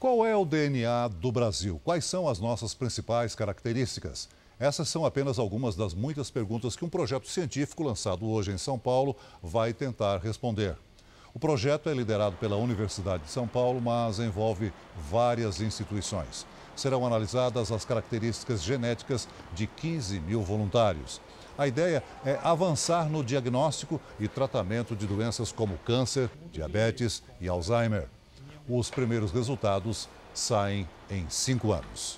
Qual é o DNA do Brasil? Quais são as nossas principais características? Essas são apenas algumas das muitas perguntas que um projeto científico lançado hoje em São Paulo vai tentar responder. O projeto é liderado pela Universidade de São Paulo, mas envolve várias instituições. Serão analisadas as características genéticas de 15 mil voluntários. A ideia é avançar no diagnóstico e tratamento de doenças como câncer, diabetes e Alzheimer. Os primeiros resultados saem em cinco anos.